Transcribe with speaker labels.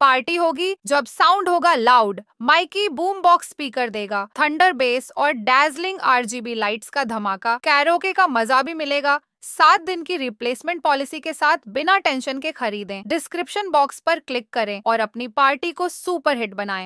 Speaker 1: party होगी जब sound होगा लाउड माइकी बूम बॉक्स स्पीकर देगा थंडर बेस और डेजलिंग आरजीबी लाइट्स का धमाका कैरोके का मजा भी मिलेगा सात दिन की रिप्लेसमेंट पॉलिसी के साथ बिना टेंशन के खरीदें डिस्क्रिप्शन बॉक्स पर क्लिक करें और अपनी पार्टी को सुपर हिट बनाएं